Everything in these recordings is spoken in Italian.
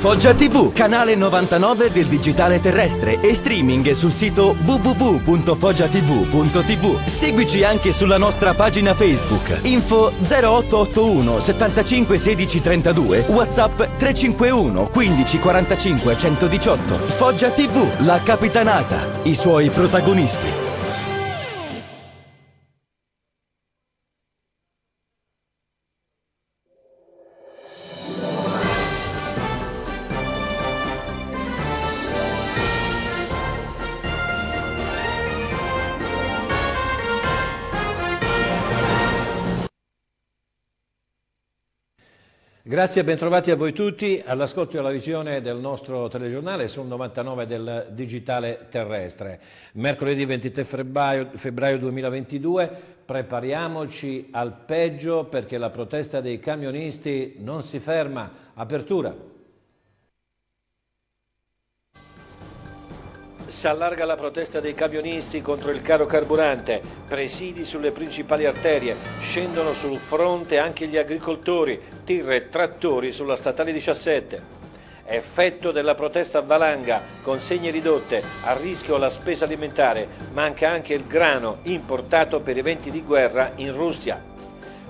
Foggia TV, canale 99 del digitale terrestre e streaming sul sito www.foggiatv.tv. Seguici anche sulla nostra pagina Facebook. Info 0881 75 16 32, WhatsApp 351 15 45 118. Foggia TV, la capitanata, i suoi protagonisti. Grazie e bentrovati a voi tutti all'ascolto e alla visione del nostro telegiornale sul 99 del digitale terrestre. Mercoledì 23 febbraio, febbraio 2022 prepariamoci al peggio perché la protesta dei camionisti non si ferma. Apertura. si allarga la protesta dei camionisti contro il caro carburante, presidi sulle principali arterie, scendono sul fronte anche gli agricoltori, tir e sulla statale 17. Effetto della protesta a valanga, consegne ridotte, a rischio la spesa alimentare, manca anche il grano importato per eventi di guerra in Russia.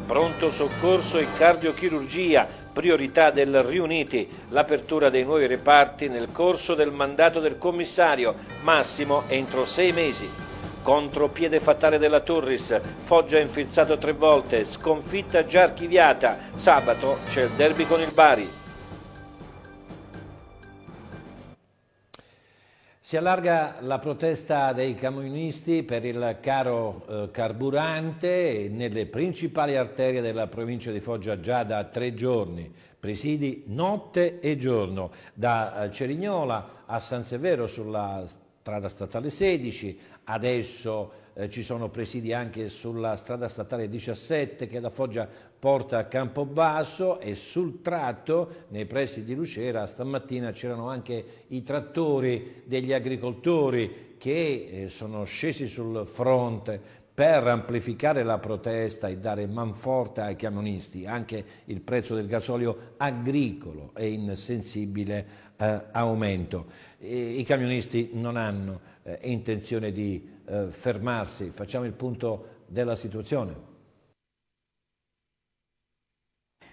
Pronto soccorso e cardiochirurgia, priorità del Riuniti, l'apertura dei nuovi reparti nel corso del mandato del commissario, massimo entro sei mesi. Contropiede fatale della Turris, Foggia infilzato tre volte, sconfitta già archiviata, sabato c'è il derby con il Bari. Si allarga la protesta dei camionisti per il caro eh, carburante nelle principali arterie della provincia di Foggia già da tre giorni. Presidi notte e giorno, da eh, Cerignola a San Severo sulla strada statale 16, adesso eh, ci sono presidi anche sulla strada statale 17 che da Foggia porta a Campobasso e sul tratto nei pressi di Lucera stamattina c'erano anche i trattori degli agricoltori che eh, sono scesi sul fronte per amplificare la protesta e dare manforte ai camionisti. Anche il prezzo del gasolio agricolo è in sensibile eh, aumento. I, I camionisti non hanno eh, intenzione di eh, fermarsi. Facciamo il punto della situazione.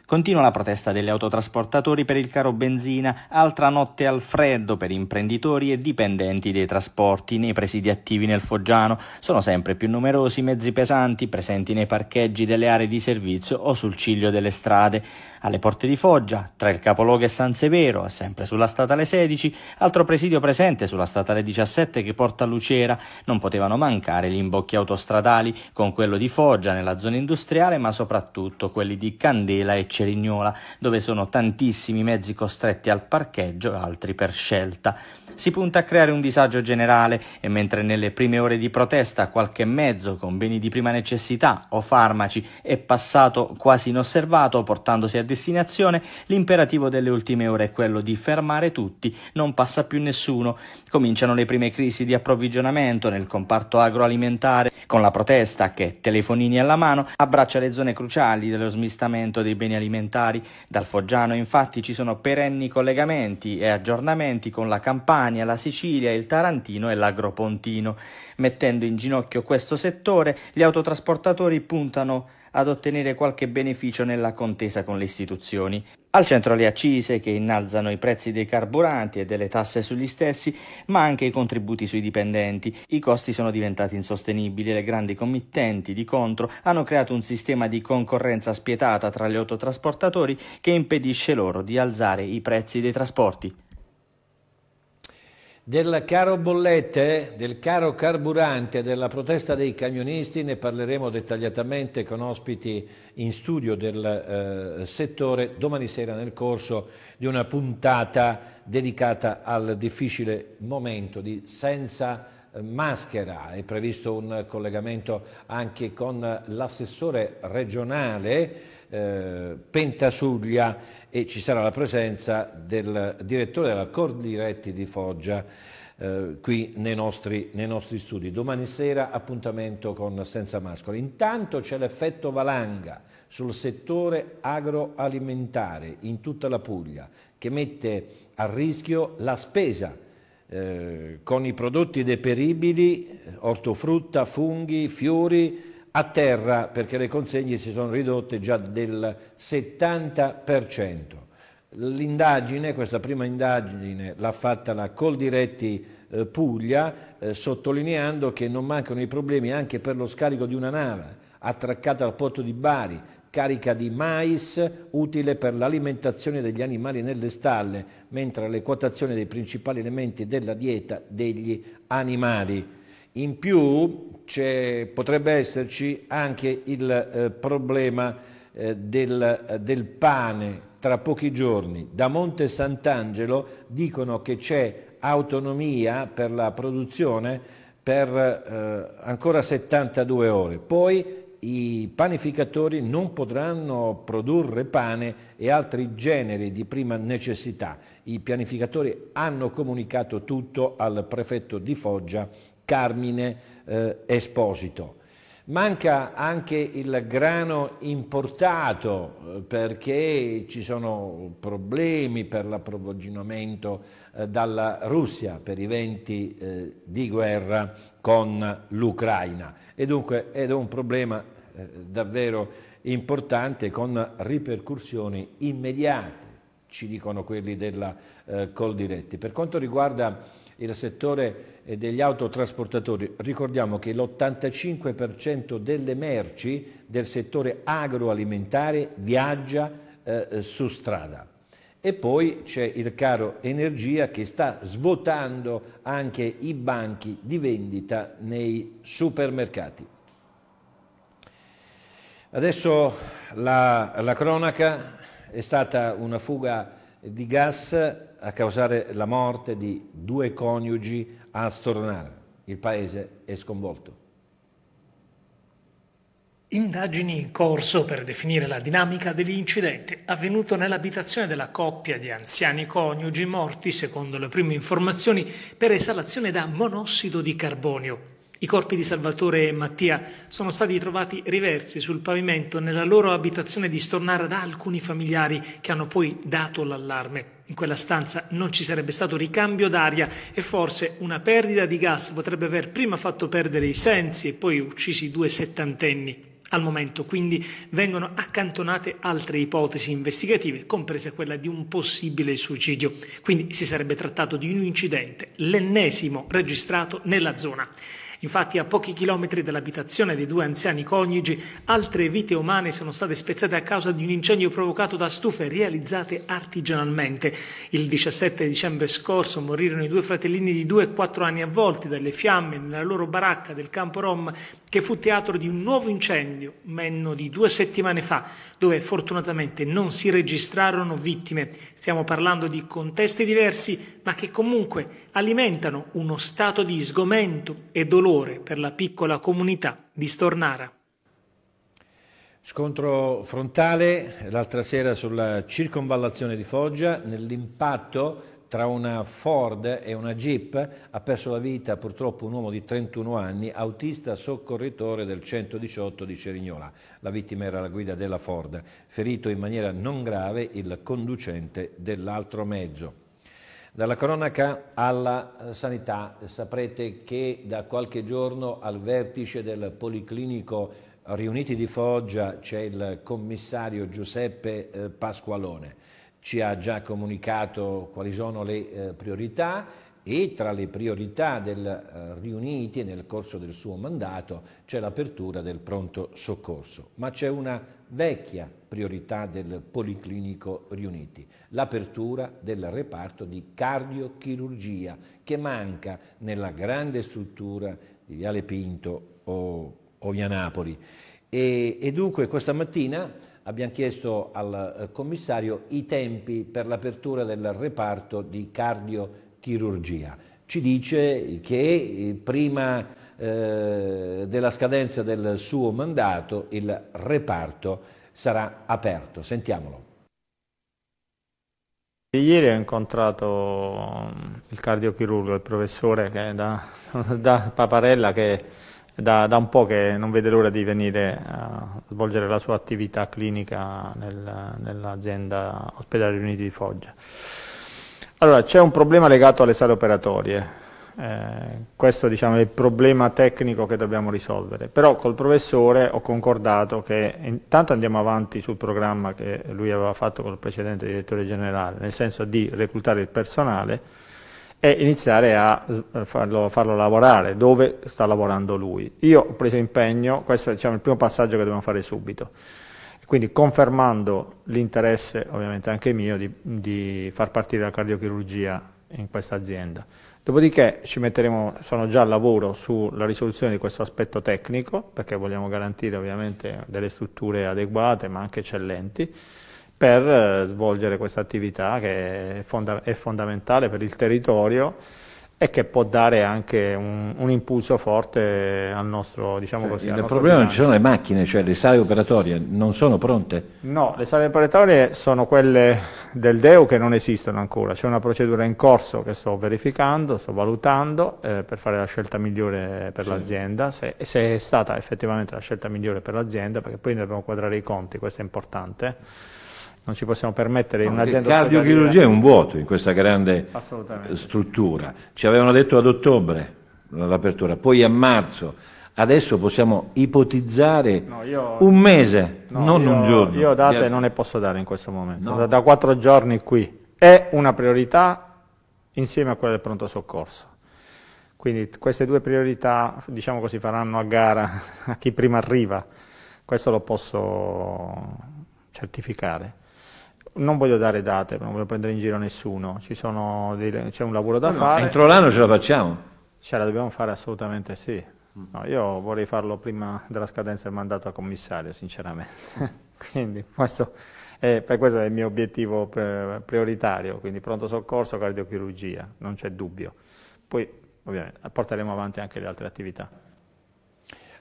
Continua la protesta degli autotrasportatori per il caro benzina, altra notte al freddo per imprenditori e dipendenti dei trasporti nei presidi attivi nel Foggiano. Sono sempre più numerosi i mezzi pesanti presenti nei parcheggi delle aree di servizio o sul ciglio delle strade. Alle porte di Foggia, tra il capoluogo e San Severo, sempre sulla statale 16, altro presidio presente sulla statale 17 che porta a Lucera, non potevano mancare gli imbocchi autostradali con quello di Foggia nella zona industriale, ma soprattutto quelli di Candela e Cerignola, dove sono tantissimi mezzi costretti al parcheggio altri per scelta. Si punta a creare un disagio generale e mentre nelle prime ore di protesta qualche mezzo con beni di prima necessità o farmaci è passato quasi inosservato portandosi a destinazione, l'imperativo delle ultime ore è quello di fermare tutti, non passa più nessuno. Cominciano le prime crisi di approvvigionamento nel comparto agroalimentare con la protesta che, telefonini alla mano, abbraccia le zone cruciali dello smistamento dei beni alimentari alimentari. Dal Foggiano infatti ci sono perenni collegamenti e aggiornamenti con la Campania, la Sicilia, il Tarantino e l'Agropontino. Mettendo in ginocchio questo settore, gli autotrasportatori puntano ad ottenere qualche beneficio nella contesa con le istituzioni. Al centro le accise che innalzano i prezzi dei carburanti e delle tasse sugli stessi, ma anche i contributi sui dipendenti. I costi sono diventati insostenibili e le grandi committenti di contro hanno creato un sistema di concorrenza spietata tra gli autotrasportatori che impedisce loro di alzare i prezzi dei trasporti. Del caro bollette, del caro carburante, della protesta dei camionisti ne parleremo dettagliatamente con ospiti in studio del eh, settore domani sera nel corso di una puntata dedicata al difficile momento di senza eh, maschera. È previsto un collegamento anche con l'assessore regionale eh, Pentasuglia e ci sarà la presenza del direttore della Cor Diretti di Foggia eh, qui nei nostri, nei nostri studi. Domani sera appuntamento con Senza Mascoli. Intanto c'è l'effetto valanga sul settore agroalimentare in tutta la Puglia che mette a rischio la spesa eh, con i prodotti deperibili, ortofrutta, funghi, fiori, a terra perché le consegne si sono ridotte già del 70%. L'indagine, questa prima indagine l'ha fatta la Coldiretti eh, Puglia, eh, sottolineando che non mancano i problemi anche per lo scarico di una nave attraccata al porto di Bari, carica di mais utile per l'alimentazione degli animali nelle stalle, mentre le quotazioni dei principali elementi della dieta degli animali. In più potrebbe esserci anche il eh, problema eh, del, eh, del, pane. Tra pochi giorni da Monte Sant'Angelo dicono che c'è autonomia per la produzione per eh, ancora 72 ore. Poi i panificatori non potranno produrre pane e altri generi di prima necessità. I pianificatori hanno comunicato tutto al prefetto di Foggia Carmine eh, Esposito. Manca anche il grano importato eh, perché ci sono problemi per l'approvvigionamento eh, dalla Russia per i venti eh, di guerra con l'Ucraina. E dunque è un problema davvero importante con ripercussioni immediate, ci dicono quelli della Coldiretti. Per quanto riguarda il settore eh, degli autotrasportatori. Ricordiamo che l'85% delle merci del settore agroalimentare viaggia eh, eh, su strada. E poi c'è il caro energia che sta svuotando anche i banchi di vendita nei supermercati. Adesso la, la cronaca è stata una fuga di gas a causare la morte di due coniugi a Stornare. Il paese è sconvolto. Indagini in corso per definire la dinamica dell'incidente avvenuto nell'abitazione della coppia di anziani coniugi morti, secondo le prime informazioni, per esalazione da monossido di carbonio. I corpi di Salvatore e Mattia sono stati trovati riversi sul pavimento nella loro abitazione di Stornara da alcuni familiari che hanno poi dato l'allarme. In quella stanza non ci sarebbe stato ricambio d'aria e forse una perdita di gas potrebbe aver prima fatto perdere i sensi e poi uccisi due settantenni. Al momento quindi vengono accantonate altre ipotesi investigative, compresa quella di un possibile suicidio. Quindi si sarebbe trattato di un incidente, l'ennesimo registrato nella zona. Infatti a pochi chilometri dall'abitazione dei due anziani coniugi altre vite umane sono state spezzate a causa di un incendio provocato da stufe realizzate artigianalmente. Il 17 dicembre scorso morirono i due fratellini di 2 e 4 anni avvolti dalle fiamme nella loro baracca del campo Rom che fu teatro di un nuovo incendio meno di due settimane fa dove fortunatamente non si registrarono vittime. Stiamo parlando di contesti diversi ma che comunque alimentano uno stato di sgomento e dolore per la piccola comunità di Stornara. Scontro frontale l'altra sera sulla circonvallazione di Foggia, nell'impatto tra una Ford e una Jeep ha perso la vita purtroppo un uomo di 31 anni, autista soccorritore del 118 di Cerignola. La vittima era la guida della Ford, ferito in maniera non grave il conducente dell'altro mezzo. Dalla cronaca alla sanità, saprete che da qualche giorno al vertice del Policlinico Riuniti di Foggia c'è il commissario Giuseppe eh, Pasqualone. Ci ha già comunicato quali sono le eh, priorità e tra le priorità del uh, Riuniti nel corso del suo mandato c'è l'apertura del pronto soccorso, ma c'è una vecchia priorità del Policlinico Riuniti, l'apertura del reparto di cardiochirurgia che manca nella grande struttura di Viale Pinto o, o Via Napoli. E, e dunque questa mattina abbiamo chiesto al eh, commissario i tempi per l'apertura del reparto di cardiochirurgia chirurgia. Ci dice che eh, prima eh, della scadenza del suo mandato il reparto sarà aperto. Sentiamolo. Ieri ho incontrato mm, il cardiochirurgo, il professore che da, da Paparella che da, da, un po' che non vede l'ora di venire a svolgere la sua attività clinica nel, nell'azienda ospedale Uniti di Foggia. Allora, c'è un problema legato alle sale operatorie. Eh, questo diciamo, è il problema tecnico che dobbiamo risolvere. Però col professore ho concordato che intanto andiamo avanti sul programma che lui aveva fatto col precedente direttore generale, nel senso di reclutare il personale e iniziare a eh, farlo, farlo lavorare dove sta lavorando lui. Io ho preso impegno, questo è diciamo, il primo passaggio che dobbiamo fare subito quindi confermando l'interesse, ovviamente anche mio, di, di far partire la cardiochirurgia in questa azienda. Dopodiché ci metteremo, sono già al lavoro sulla risoluzione di questo aspetto tecnico, perché vogliamo garantire ovviamente delle strutture adeguate ma anche eccellenti, per eh, svolgere questa attività che è, fonda è fondamentale per il territorio e che può dare anche un, un impulso forte al nostro, diciamo cioè, così, Il problema non ci sono le macchine, cioè le sale operatorie, non sono pronte? No, le sale operatorie sono quelle del DEU che non esistono ancora, c'è una procedura in corso che sto verificando, sto valutando eh, per fare la scelta migliore per sì. l'azienda, se, se è stata effettivamente la scelta migliore per l'azienda, perché poi dobbiamo quadrare i conti, questo è importante non ci possiamo permettere in un'azienda La cardiochirurgia è un vuoto in questa grande eh, struttura ci avevano detto ad ottobre l'apertura poi a marzo adesso possiamo ipotizzare no, io, un mese no, non io, un giorno io date non ne posso dare in questo momento da, da quattro giorni qui è una priorità insieme a quella del pronto soccorso quindi queste due priorità diciamo così faranno a gara a chi prima arriva questo lo posso certificare non voglio dare date, non voglio prendere in giro nessuno, delle, c'è un lavoro da no, fare. Entro l'anno ce la facciamo? Ce la dobbiamo fare assolutamente sì. No, io vorrei farlo prima della scadenza del mandato a commissario, sinceramente. quindi questo è, per questo è il mio obiettivo eh, prioritario, quindi pronto soccorso, cardiochirurgia, non c'è dubbio. Poi ovviamente porteremo avanti anche le altre attività.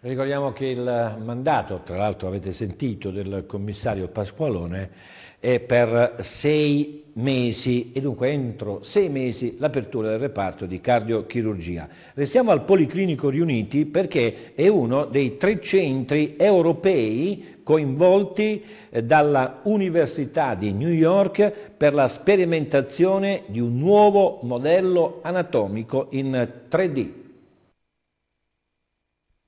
Ricordiamo che il mandato, tra l'altro avete sentito, del commissario Pasqualone è per sei mesi e dunque entro sei mesi l'apertura del reparto di cardiochirurgia. Restiamo al Policlinico Riuniti perché è uno dei tre centri europei coinvolti eh, dalla Università di New York per la sperimentazione di un nuovo modello anatomico in 3D.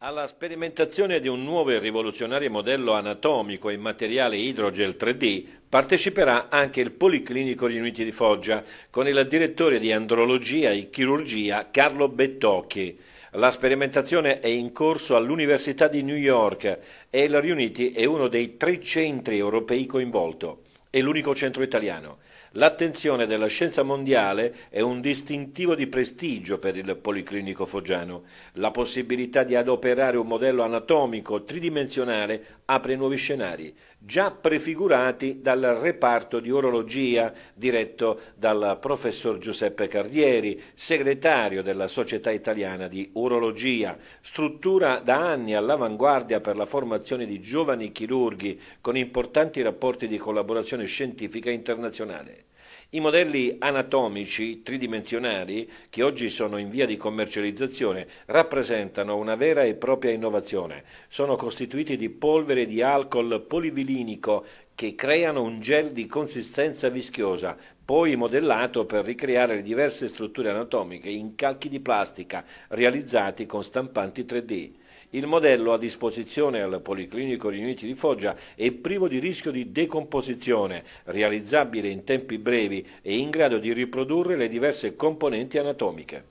Alla sperimentazione di un nuovo e rivoluzionario modello anatomico in materiale idrogel 3D parteciperà anche il Policlinico Riuniti di Foggia con il direttore di andrologia e chirurgia Carlo Bettocchi. La sperimentazione è in corso all'Università di New York e il Riuniti è uno dei tre centri europei coinvolto. È l'unico centro italiano. L'attenzione della scienza mondiale è un distintivo di prestigio per il Policlinico Foggiano. La possibilità di adoperare un modello anatomico tridimensionale apre nuovi scenari, già prefigurati dal reparto di urologia diretto dal professor Giuseppe Cardieri, segretario della Società Italiana di Urologia, struttura da anni all'avanguardia per la formazione di giovani chirurghi con importanti rapporti di collaborazione scientifica internazionale. I modelli anatomici tridimensionali, che oggi sono in via di commercializzazione, rappresentano una vera e propria innovazione. Sono costituiti di polvere di alcol polivilinico che creano un gel di consistenza vischiosa, poi modellato per ricreare le diverse strutture anatomiche in calchi di plastica realizzati con stampanti 3D. Il modello a disposizione al Policlinico Riuniti di Foggia è privo di rischio di decomposizione, realizzabile in tempi brevi e in grado di riprodurre le diverse componenti anatomiche.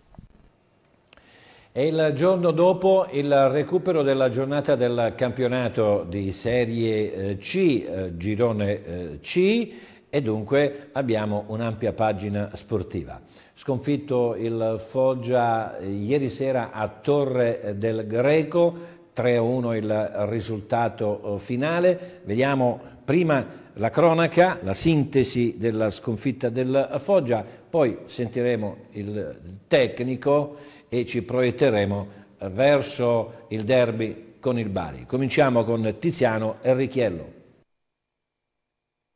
E il giorno dopo il recupero della giornata del campionato di Serie eh, C, eh, girone eh, C, e dunque abbiamo un'ampia pagina sportiva sconfitto il Foggia eh, ieri sera a Torre eh, del Greco, 3-1 il risultato eh, finale. Vediamo prima la cronaca, la sintesi della sconfitta del Foggia, poi sentiremo il tecnico e ci proietteremo verso il derby con il Bari. Cominciamo con Tiziano Enrichiello.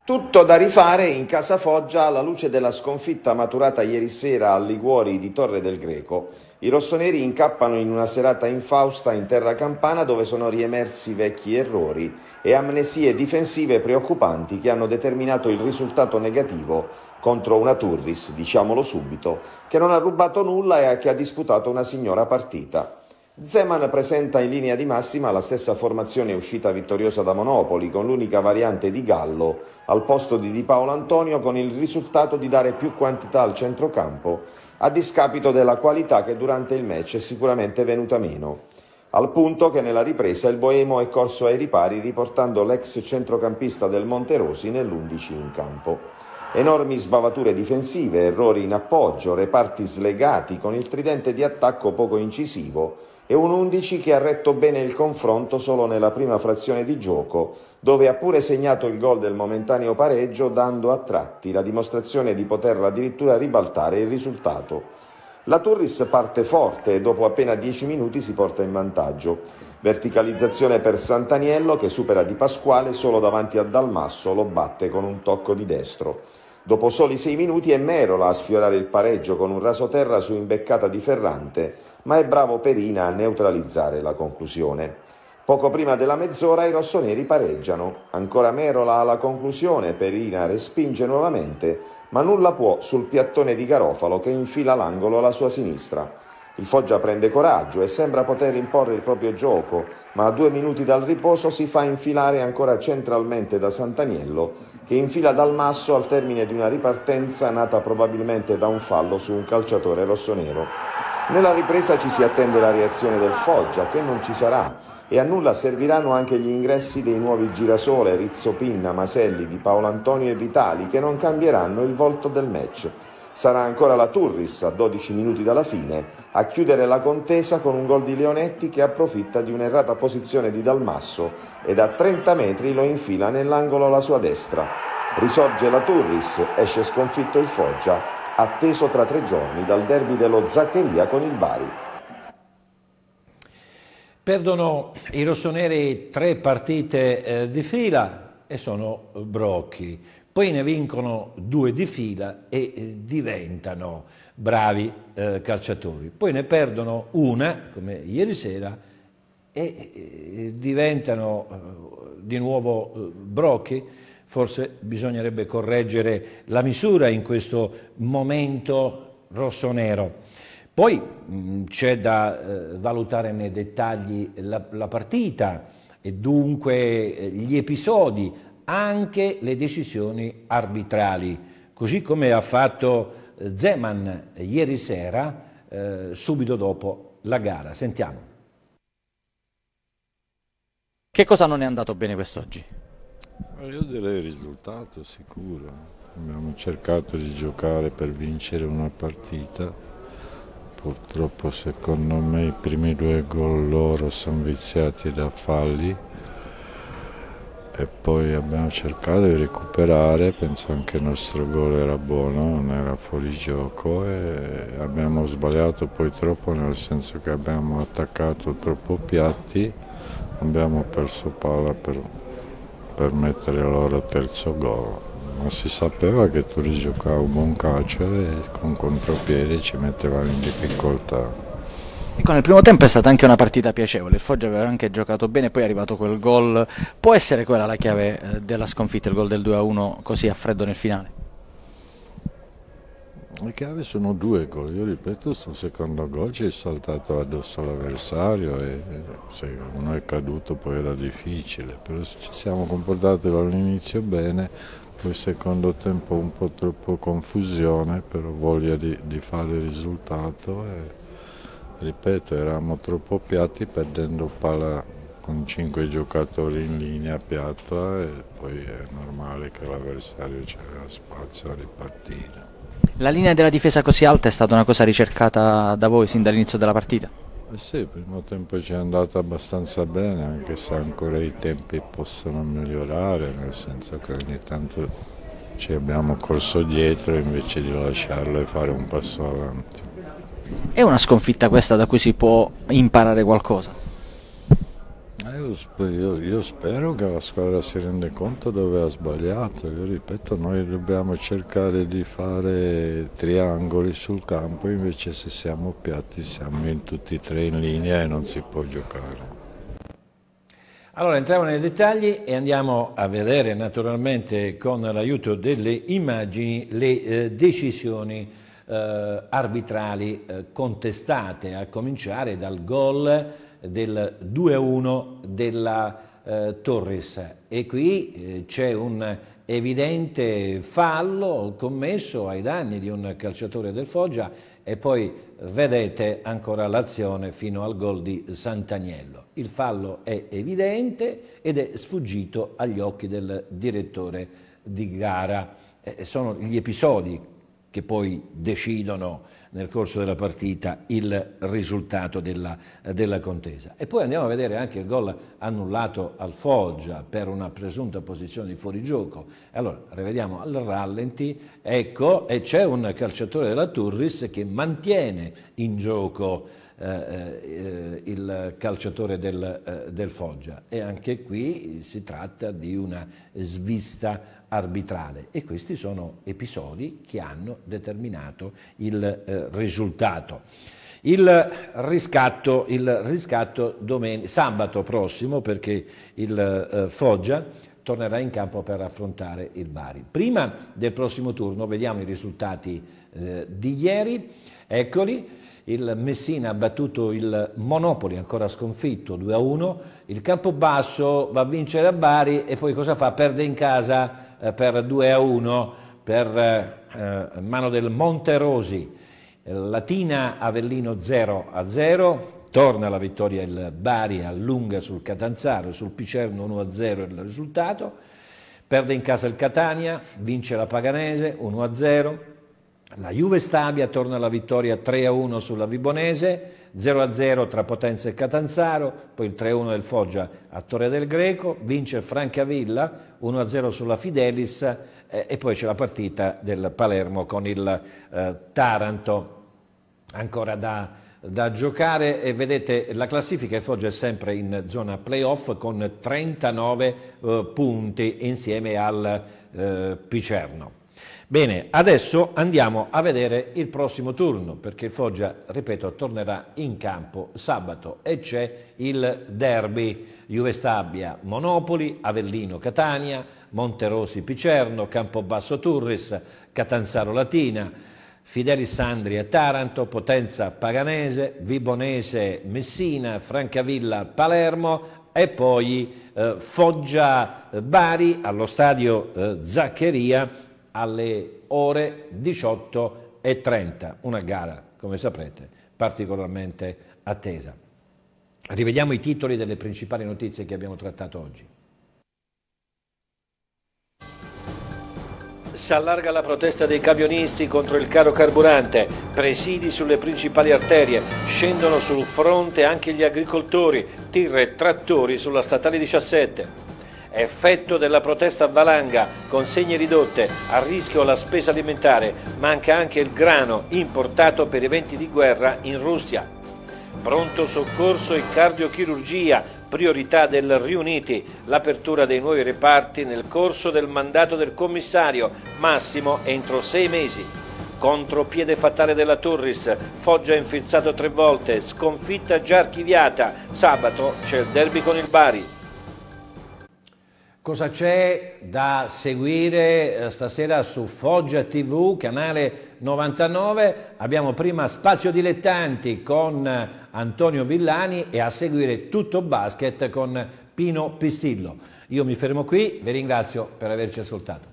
Tutto da rifare in casa Foggia alla luce della sconfitta maturata ieri sera a Liguori di Torre del Greco. I rossoneri incappano in una serata infausta in terra campana dove sono riemersi vecchi errori e amnesie difensive preoccupanti che hanno determinato il risultato negativo contro una Turris, diciamolo subito, che non ha rubato nulla e che ha disputato una signora partita. Zeman presenta in linea di massima la stessa formazione uscita vittoriosa da Monopoli, con l'unica variante di Gallo al posto di Di Paolo Antonio, con il risultato di dare più quantità al centrocampo, a discapito della qualità che durante il match è sicuramente venuta meno. Al punto che nella ripresa il Boemo è corso ai ripari, riportando l'ex centrocampista del Monterosi nell'11 in campo. Enormi sbavature difensive, errori in appoggio, reparti slegati, con il tridente di attacco poco incisivo e un 11 che ha retto bene il confronto solo nella prima frazione di gioco, dove ha pure segnato il gol del momentaneo pareggio dando a tratti la dimostrazione di poter addirittura ribaltare il risultato. La Turris parte forte e dopo appena 10 minuti si porta in vantaggio. Verticalizzazione per Santaniello che supera Di Pasquale solo davanti a Dalmasso, lo batte con un tocco di destro. Dopo soli 6 minuti è Merola a sfiorare il pareggio con un raso terra su imbeccata di Ferrante ma è bravo Perina a neutralizzare la conclusione. Poco prima della mezz'ora i rossoneri pareggiano. Ancora Merola alla conclusione, Perina respinge nuovamente, ma nulla può sul piattone di Garofalo che infila l'angolo alla sua sinistra. Il Foggia prende coraggio e sembra poter imporre il proprio gioco, ma a due minuti dal riposo si fa infilare ancora centralmente da Santaniello, che infila dal masso al termine di una ripartenza nata probabilmente da un fallo su un calciatore rossonero. Nella ripresa ci si attende la reazione del Foggia, che non ci sarà, e a nulla serviranno anche gli ingressi dei nuovi Girasole, Rizzo Pinna, Maselli, di Paolo Antonio e Vitali, che non cambieranno il volto del match. Sarà ancora la Turris, a 12 minuti dalla fine, a chiudere la contesa con un gol di Leonetti che approfitta di un'errata posizione di Dalmasso e da 30 metri lo infila nell'angolo alla sua destra. Risorge la Turris, esce sconfitto il Foggia atteso tra tre giorni dal derby dello Zaccheria con il Bari. Perdono i rossoneri tre partite eh, di fila e sono brocchi. Poi ne vincono due di fila e eh, diventano bravi eh, calciatori. Poi ne perdono una, come ieri sera, e eh, diventano eh, di nuovo eh, brocchi forse bisognerebbe correggere la misura in questo momento rosso-nero. Poi mm, c'è da eh, valutare nei dettagli la, la partita e dunque eh, gli episodi, anche le decisioni arbitrali, così come ha fatto eh, Zeman ieri sera, eh, subito dopo la gara. Sentiamo. Che cosa non è andato bene quest'oggi? Io direi risultato sicuro. Abbiamo cercato di giocare per vincere una partita. Purtroppo secondo me i primi due gol loro sono viziati da falli e poi abbiamo cercato di recuperare, penso anche il nostro gol era buono, non era fuori gioco e abbiamo sbagliato poi troppo nel senso che abbiamo attaccato troppo piatti, abbiamo perso palla per per mettere loro terzo gol, ma si sapeva che Turi giocava un buon calcio e con contropiede ci mettevano in difficoltà. Ecco, nel primo tempo è stata anche una partita piacevole, il Foggia aveva anche giocato bene, poi è arrivato quel gol, può essere quella la chiave eh, della sconfitta, il gol del 2-1 così a freddo nel finale? Le chiavi sono due gol, io ripeto sul secondo gol ci è saltato addosso l'avversario e se uno è caduto poi era difficile, però ci siamo comportati all'inizio bene, poi secondo tempo un po' troppo confusione, però voglia di, di fare il risultato e ripeto eravamo troppo piatti perdendo palla con cinque giocatori in linea piatta e poi è normale che l'avversario c'era spazio a ripartire. La linea della difesa così alta è stata una cosa ricercata da voi sin dall'inizio della partita? Eh sì, il primo tempo ci è andato abbastanza bene, anche se ancora i tempi possono migliorare, nel senso che ogni tanto ci abbiamo corso dietro invece di lasciarlo e fare un passo avanti. È una sconfitta questa da cui si può imparare qualcosa? Io, io, io, spero che la squadra si renda conto dove ha sbagliato. Io ripeto, noi dobbiamo cercare di fare triangoli sul campo, invece se siamo piatti siamo in tutti e tre in linea e non si può giocare. Allora entriamo nei dettagli e andiamo a vedere naturalmente con l'aiuto delle immagini le eh, decisioni eh, arbitrali eh, contestate, a cominciare dal gol del 2-1 della eh, Torres e qui eh, c'è un evidente fallo commesso ai danni di un calciatore del Foggia e poi vedete ancora l'azione fino al gol di Sant'Agnello. Il fallo è evidente ed è sfuggito agli occhi del direttore di gara. Eh, sono gli episodi che poi decidono nel corso della partita il risultato della, della contesa. E poi andiamo a vedere anche il gol annullato al Foggia per una presunta posizione di fuorigioco. Allora, rivediamo al rallenti, ecco, e c'è un calciatore della Turris che mantiene in gioco eh, eh, il calciatore del, eh, del, Foggia e anche qui si tratta di una svista arbitrale e questi sono episodi che hanno determinato il eh, risultato. Il riscatto, il riscatto domen- sabato prossimo perché il Foggia tornerà in campo per affrontare il Bari. Prima del prossimo turno vediamo i risultati eh, di ieri, eccoli, il Messina ha battuto il Monopoli, ancora sconfitto, 2-1, a il Campobasso va a vincere a Bari e poi cosa fa? Perde in casa eh, per 2-1 a per eh, mano del Monterosi. Latina Avellino 0-0, a torna la vittoria il Bari, allunga sul Catanzaro, sul Picerno 1-0 a il risultato, perde in casa il Catania, vince la Paganese 1-0, a la Juve Stabia torna alla vittoria 3-1 sulla Vibonese, 0-0 tra Potenza e Catanzaro, poi il 3-1 del Foggia a Torre del Greco, vince Francavilla 1-0 sulla Fidelis eh, e poi c'è la partita del Palermo con il eh, Taranto ancora da, da giocare e vedete la classifica il Foggia è sempre in zona playoff con 39 eh, punti insieme al eh, Picerno. Bene, adesso andiamo a vedere il prossimo turno, perché il Foggia, ripeto, tornerà in campo sabato e c'è il derby Juve Stabia Monopoli, Avellino Catania, Monterosi Picerno, Campobasso Turris, Catanzaro Latina, Fidelis Sandria Taranto, Potenza Paganese, Vibonese Messina, Francavilla Palermo, e poi eh, Foggia eh, Bari allo stadio eh, Zaccheria alle ore 18.30, una gara, come saprete, particolarmente attesa. Rivediamo i titoli delle principali notizie che abbiamo trattato oggi. Si allarga la protesta dei camionisti contro il caro carburante, presidi sulle principali arterie, scendono sul fronte anche gli agricoltori, tir e trattori sulla statale 17 effetto della protesta a valanga, consegne ridotte, a rischio la spesa alimentare, manca anche il grano importato per eventi di guerra in Russia. Pronto soccorso e cardiochirurgia, priorità del Riuniti, l'apertura dei nuovi reparti nel corso del mandato del commissario, massimo entro sei mesi. Contropiede fatale della Torres, Foggia infilzato tre volte, sconfitta già archiviata, sabato c'è il derby con il Bari. Cosa c'è da seguire eh, stasera su Foggia TV, canale 99? Abbiamo prima Spazio Dilettanti con eh, Antonio Villani e a seguire Tutto Basket con Pino Pistillo. Io mi fermo qui, vi ringrazio per averci ascoltato.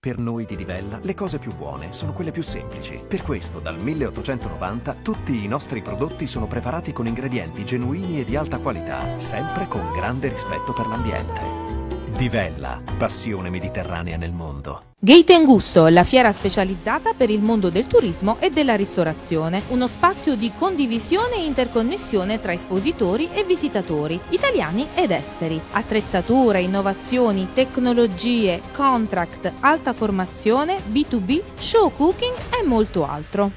Per noi di Divella le cose più buone sono quelle più semplici. Per questo dal 1890 tutti i nostri prodotti sono preparati con ingredienti genuini e di alta qualità, sempre con grande rispetto per l'ambiente. Divella, passione mediterranea nel mondo. Gate and Gusto, la fiera specializzata per il mondo del turismo e della ristorazione, uno spazio di condivisione e interconnessione tra espositori e visitatori, italiani ed esteri. Attrezzature, innovazioni, tecnologie, contract, alta formazione, B2B, show cooking e molto altro.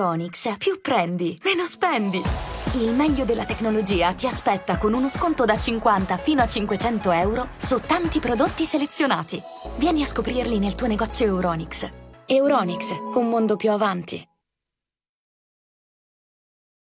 Euronix, più prendi, meno spendi. Il meglio della tecnologia ti aspetta con uno sconto da 50 fino a 500 euro su tanti prodotti selezionati. Vieni a scoprirli nel tuo negozio Euronix. Euronix, un mondo più avanti.